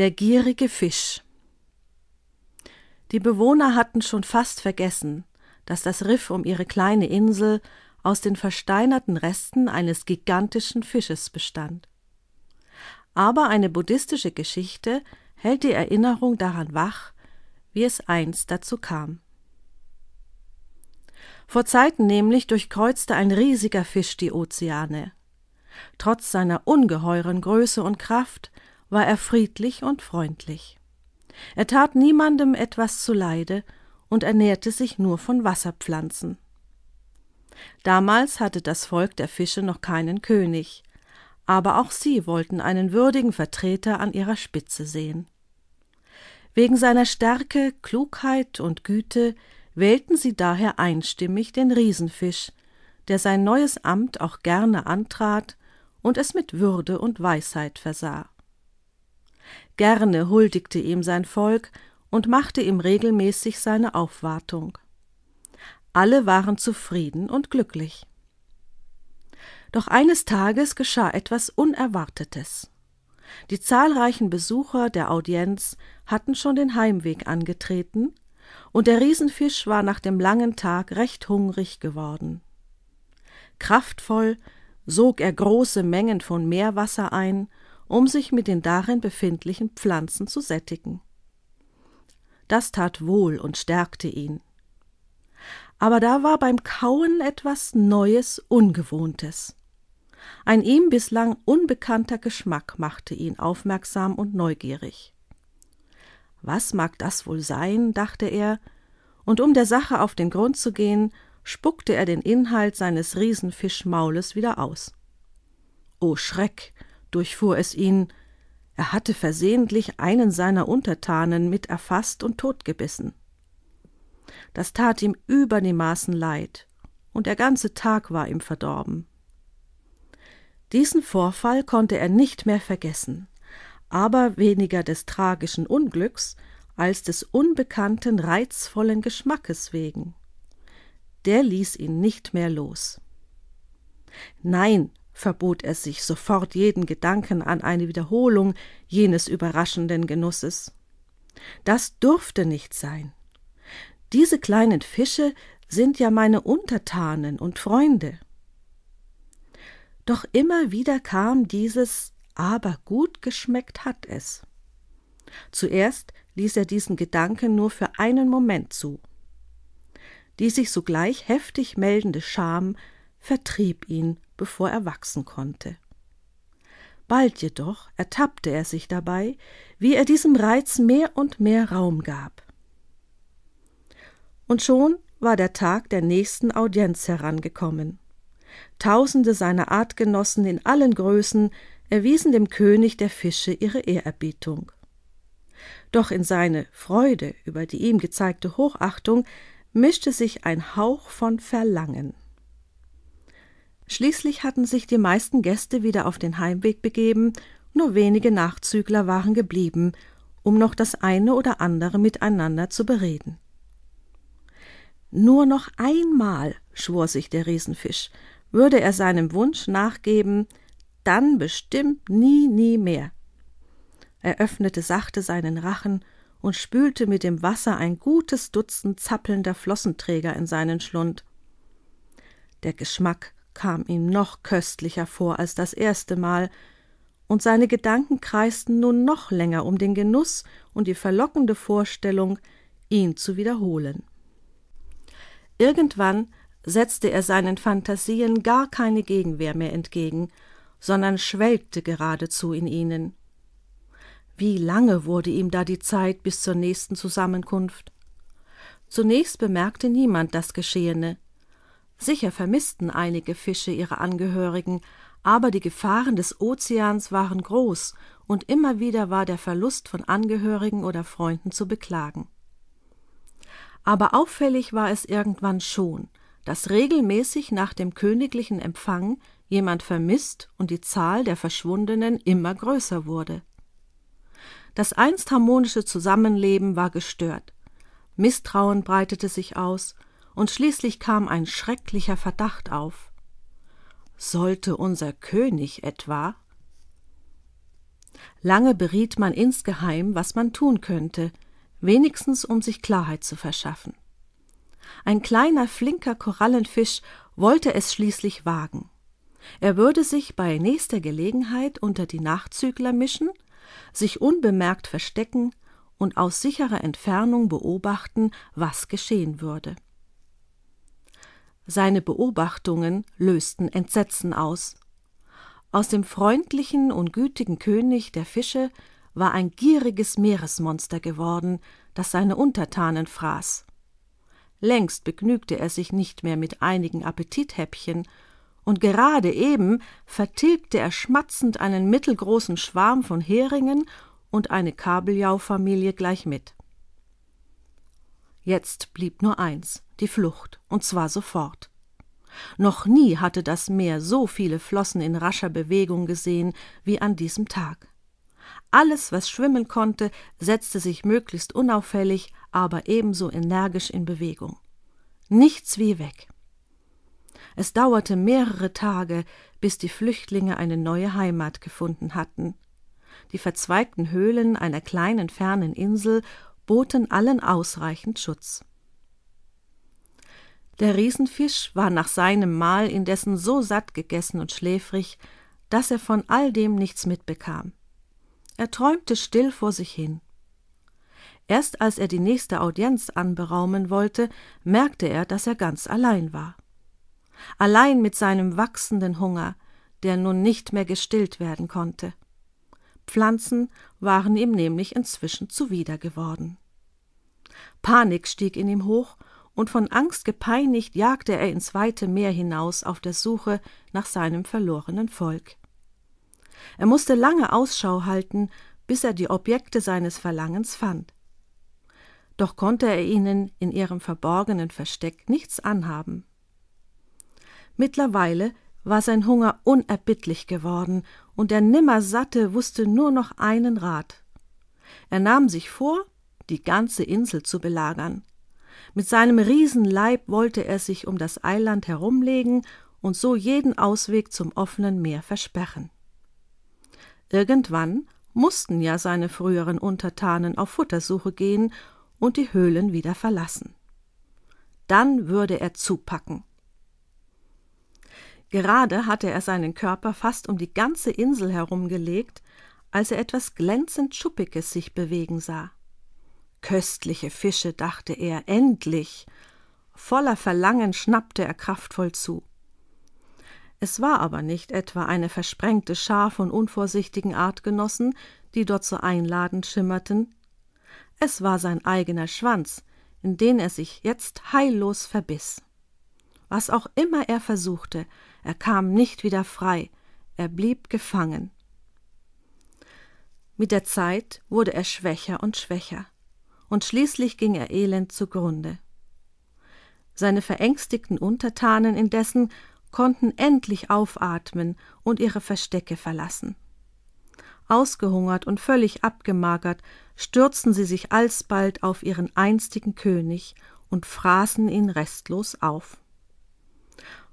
Der gierige Fisch. Die Bewohner hatten schon fast vergessen, dass das Riff um ihre kleine Insel aus den versteinerten Resten eines gigantischen Fisches bestand. Aber eine buddhistische Geschichte hält die Erinnerung daran wach, wie es einst dazu kam. Vor Zeiten nämlich durchkreuzte ein riesiger Fisch die Ozeane. Trotz seiner ungeheuren Größe und Kraft war er friedlich und freundlich. Er tat niemandem etwas zuleide und ernährte sich nur von Wasserpflanzen. Damals hatte das Volk der Fische noch keinen König, aber auch sie wollten einen würdigen Vertreter an ihrer Spitze sehen. Wegen seiner Stärke, Klugheit und Güte wählten sie daher einstimmig den Riesenfisch, der sein neues Amt auch gerne antrat und es mit Würde und Weisheit versah. Gerne huldigte ihm sein Volk und machte ihm regelmäßig seine Aufwartung. Alle waren zufrieden und glücklich. Doch eines Tages geschah etwas Unerwartetes. Die zahlreichen Besucher der Audienz hatten schon den Heimweg angetreten, und der Riesenfisch war nach dem langen Tag recht hungrig geworden. Kraftvoll sog er große Mengen von Meerwasser ein um sich mit den darin befindlichen Pflanzen zu sättigen. Das tat wohl und stärkte ihn. Aber da war beim Kauen etwas Neues, Ungewohntes. Ein ihm bislang unbekannter Geschmack machte ihn aufmerksam und neugierig. Was mag das wohl sein? dachte er, und um der Sache auf den Grund zu gehen, spuckte er den Inhalt seines Riesenfischmaules wieder aus. O Schreck, durchfuhr es ihn, er hatte versehentlich einen seiner Untertanen mit erfasst und totgebissen. Das tat ihm über die Maßen leid, und der ganze Tag war ihm verdorben. Diesen Vorfall konnte er nicht mehr vergessen, aber weniger des tragischen Unglücks als des unbekannten reizvollen Geschmackes wegen. Der ließ ihn nicht mehr los. Nein, verbot er sich sofort jeden Gedanken an eine Wiederholung jenes überraschenden Genusses. Das durfte nicht sein. Diese kleinen Fische sind ja meine Untertanen und Freunde. Doch immer wieder kam dieses aber gut geschmeckt hat es. Zuerst ließ er diesen Gedanken nur für einen Moment zu. Die sich sogleich heftig meldende Scham vertrieb ihn, bevor er wachsen konnte. Bald jedoch ertappte er sich dabei, wie er diesem Reiz mehr und mehr Raum gab. Und schon war der Tag der nächsten Audienz herangekommen. Tausende seiner Artgenossen in allen Größen erwiesen dem König der Fische ihre Ehrerbietung. Doch in seine Freude über die ihm gezeigte Hochachtung mischte sich ein Hauch von Verlangen. Schließlich hatten sich die meisten Gäste wieder auf den Heimweg begeben, nur wenige Nachzügler waren geblieben, um noch das eine oder andere miteinander zu bereden. Nur noch einmal, schwor sich der Riesenfisch, würde er seinem Wunsch nachgeben, dann bestimmt nie, nie mehr. Er öffnete sachte seinen Rachen und spülte mit dem Wasser ein gutes Dutzend zappelnder Flossenträger in seinen Schlund. Der Geschmack kam ihm noch köstlicher vor als das erste Mal, und seine Gedanken kreisten nun noch länger um den Genuss und die verlockende Vorstellung, ihn zu wiederholen. Irgendwann setzte er seinen Phantasien gar keine Gegenwehr mehr entgegen, sondern schwelgte geradezu in ihnen. Wie lange wurde ihm da die Zeit bis zur nächsten Zusammenkunft? Zunächst bemerkte niemand das Geschehene, Sicher vermissten einige Fische ihre Angehörigen, aber die Gefahren des Ozeans waren groß und immer wieder war der Verlust von Angehörigen oder Freunden zu beklagen. Aber auffällig war es irgendwann schon, dass regelmäßig nach dem königlichen Empfang jemand vermisst und die Zahl der Verschwundenen immer größer wurde. Das einst harmonische Zusammenleben war gestört. Misstrauen breitete sich aus, und schließlich kam ein schrecklicher Verdacht auf. Sollte unser König etwa? Lange beriet man insgeheim, was man tun könnte, wenigstens um sich Klarheit zu verschaffen. Ein kleiner, flinker Korallenfisch wollte es schließlich wagen. Er würde sich bei nächster Gelegenheit unter die Nachzügler mischen, sich unbemerkt verstecken und aus sicherer Entfernung beobachten, was geschehen würde. Seine Beobachtungen lösten Entsetzen aus. Aus dem freundlichen und gütigen König der Fische war ein gieriges Meeresmonster geworden, das seine Untertanen fraß. Längst begnügte er sich nicht mehr mit einigen Appetithäppchen, und gerade eben vertilgte er schmatzend einen mittelgroßen Schwarm von Heringen und eine Kabeljaufamilie gleich mit. Jetzt blieb nur eins, die Flucht, und zwar sofort. Noch nie hatte das Meer so viele Flossen in rascher Bewegung gesehen wie an diesem Tag. Alles, was schwimmen konnte, setzte sich möglichst unauffällig, aber ebenso energisch in Bewegung. Nichts wie weg. Es dauerte mehrere Tage, bis die Flüchtlinge eine neue Heimat gefunden hatten. Die verzweigten Höhlen einer kleinen fernen Insel boten allen ausreichend Schutz. Der Riesenfisch war nach seinem Mahl indessen so satt gegessen und schläfrig, dass er von all dem nichts mitbekam. Er träumte still vor sich hin. Erst als er die nächste Audienz anberaumen wollte, merkte er, dass er ganz allein war. Allein mit seinem wachsenden Hunger, der nun nicht mehr gestillt werden konnte. Pflanzen waren ihm nämlich inzwischen zuwider geworden. Panik stieg in ihm hoch, und von Angst gepeinigt jagte er ins weite Meer hinaus auf der Suche nach seinem verlorenen Volk. Er musste lange Ausschau halten, bis er die Objekte seines Verlangens fand. Doch konnte er ihnen in ihrem verborgenen Versteck nichts anhaben. Mittlerweile war sein Hunger unerbittlich geworden, und der nimmersatte wusste nur noch einen Rat. Er nahm sich vor, die ganze Insel zu belagern. Mit seinem Riesenleib wollte er sich um das Eiland herumlegen und so jeden Ausweg zum offenen Meer versperren. Irgendwann mussten ja seine früheren Untertanen auf Futtersuche gehen und die Höhlen wieder verlassen. Dann würde er zupacken. Gerade hatte er seinen Körper fast um die ganze Insel herumgelegt, als er etwas glänzend Schuppiges sich bewegen sah. Köstliche Fische, dachte er, endlich. Voller Verlangen schnappte er kraftvoll zu. Es war aber nicht etwa eine versprengte Schar von unvorsichtigen Artgenossen, die dort so einladend schimmerten. Es war sein eigener Schwanz, in den er sich jetzt heillos verbiss. Was auch immer er versuchte, er kam nicht wieder frei, er blieb gefangen. Mit der Zeit wurde er schwächer und schwächer und schließlich ging er elend zugrunde. Seine verängstigten Untertanen indessen konnten endlich aufatmen und ihre Verstecke verlassen. Ausgehungert und völlig abgemagert stürzten sie sich alsbald auf ihren einstigen König und fraßen ihn restlos auf.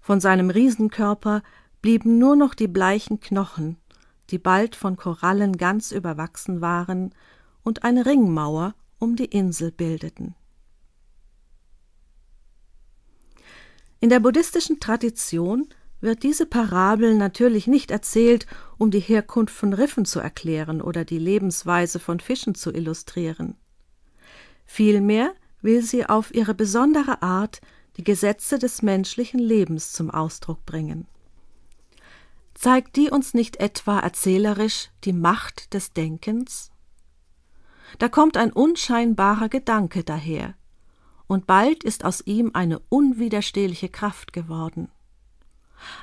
Von seinem Riesenkörper blieben nur noch die bleichen Knochen, die bald von Korallen ganz überwachsen waren, und eine Ringmauer um die Insel bildeten. In der buddhistischen Tradition wird diese Parabel natürlich nicht erzählt, um die Herkunft von Riffen zu erklären oder die Lebensweise von Fischen zu illustrieren. Vielmehr will sie auf ihre besondere Art die Gesetze des menschlichen Lebens zum Ausdruck bringen. Zeigt die uns nicht etwa erzählerisch die Macht des Denkens? Da kommt ein unscheinbarer Gedanke daher, und bald ist aus ihm eine unwiderstehliche Kraft geworden.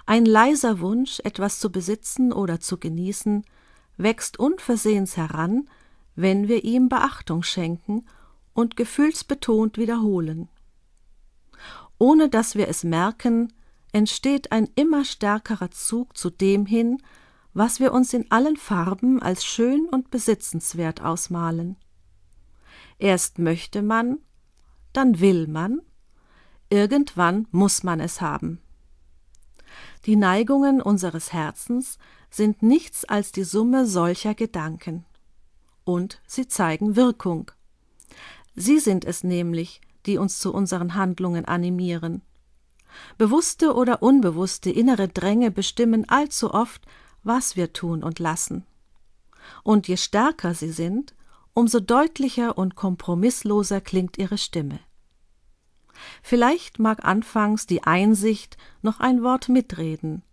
Ein leiser Wunsch, etwas zu besitzen oder zu genießen, wächst unversehens heran, wenn wir ihm Beachtung schenken und gefühlsbetont wiederholen. Ohne dass wir es merken, entsteht ein immer stärkerer Zug zu dem hin, was wir uns in allen Farben als schön und besitzenswert ausmalen. Erst möchte man, dann will man, irgendwann muss man es haben. Die Neigungen unseres Herzens sind nichts als die Summe solcher Gedanken. Und sie zeigen Wirkung. Sie sind es nämlich, die uns zu unseren Handlungen animieren. Bewusste oder unbewusste innere Dränge bestimmen allzu oft, was wir tun und lassen. Und je stärker sie sind, umso deutlicher und kompromissloser klingt ihre Stimme. Vielleicht mag anfangs die Einsicht noch ein Wort mitreden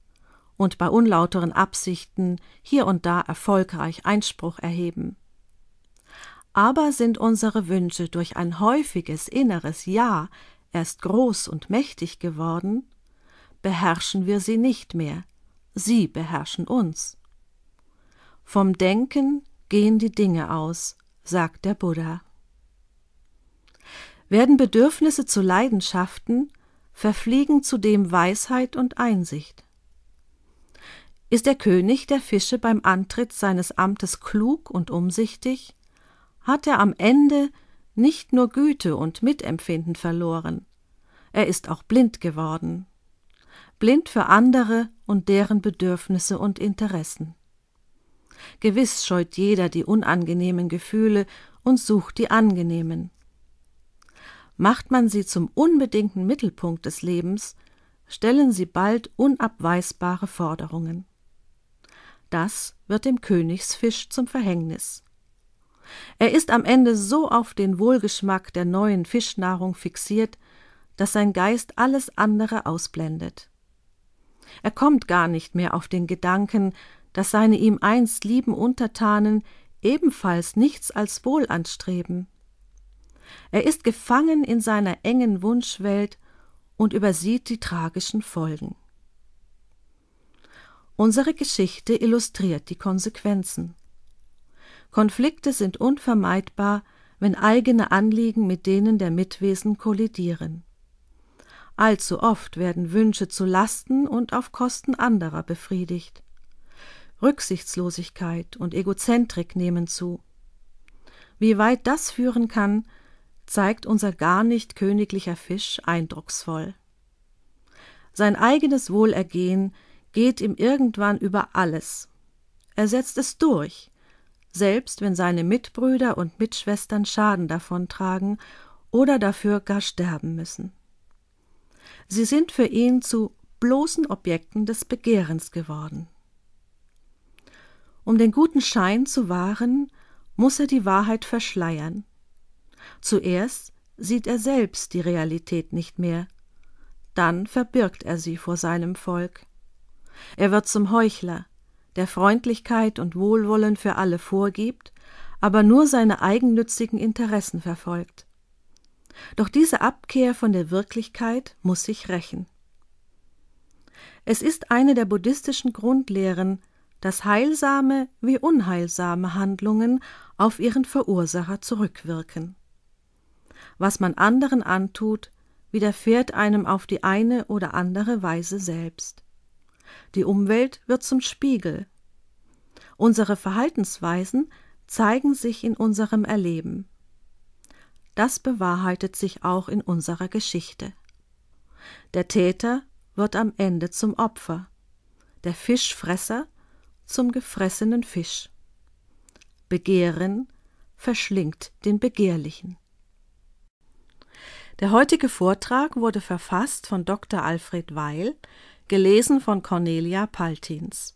und bei unlauteren Absichten hier und da erfolgreich Einspruch erheben. Aber sind unsere Wünsche durch ein häufiges inneres Ja erst groß und mächtig geworden, beherrschen wir sie nicht mehr, sie beherrschen uns. Vom Denken gehen die Dinge aus, sagt der Buddha. Werden Bedürfnisse zu Leidenschaften, verfliegen zudem Weisheit und Einsicht. Ist der König der Fische beim Antritt seines Amtes klug und umsichtig, hat er am Ende nicht nur Güte und Mitempfinden verloren, er ist auch blind geworden blind für andere und deren Bedürfnisse und Interessen. Gewiss scheut jeder die unangenehmen Gefühle und sucht die angenehmen. Macht man sie zum unbedingten Mittelpunkt des Lebens, stellen sie bald unabweisbare Forderungen. Das wird dem Königsfisch zum Verhängnis. Er ist am Ende so auf den Wohlgeschmack der neuen Fischnahrung fixiert, dass sein Geist alles andere ausblendet. Er kommt gar nicht mehr auf den Gedanken, dass seine ihm einst lieben Untertanen ebenfalls nichts als Wohl anstreben. Er ist gefangen in seiner engen Wunschwelt und übersieht die tragischen Folgen. Unsere Geschichte illustriert die Konsequenzen. Konflikte sind unvermeidbar, wenn eigene Anliegen mit denen der Mitwesen kollidieren. Allzu oft werden Wünsche zu Lasten und auf Kosten anderer befriedigt. Rücksichtslosigkeit und Egozentrik nehmen zu. Wie weit das führen kann, zeigt unser gar nicht königlicher Fisch eindrucksvoll. Sein eigenes Wohlergehen geht ihm irgendwann über alles. Er setzt es durch, selbst wenn seine Mitbrüder und Mitschwestern Schaden davontragen oder dafür gar sterben müssen. Sie sind für ihn zu bloßen Objekten des Begehrens geworden. Um den guten Schein zu wahren, muss er die Wahrheit verschleiern. Zuerst sieht er selbst die Realität nicht mehr, dann verbirgt er sie vor seinem Volk. Er wird zum Heuchler, der Freundlichkeit und Wohlwollen für alle vorgibt, aber nur seine eigennützigen Interessen verfolgt. Doch diese Abkehr von der Wirklichkeit muss sich rächen. Es ist eine der buddhistischen Grundlehren, dass heilsame wie unheilsame Handlungen auf ihren Verursacher zurückwirken. Was man anderen antut, widerfährt einem auf die eine oder andere Weise selbst. Die Umwelt wird zum Spiegel. Unsere Verhaltensweisen zeigen sich in unserem Erleben. Das bewahrheitet sich auch in unserer Geschichte. Der Täter wird am Ende zum Opfer, der Fischfresser zum gefressenen Fisch. Begehren verschlingt den Begehrlichen. Der heutige Vortrag wurde verfasst von Dr. Alfred Weil, gelesen von Cornelia Paltins.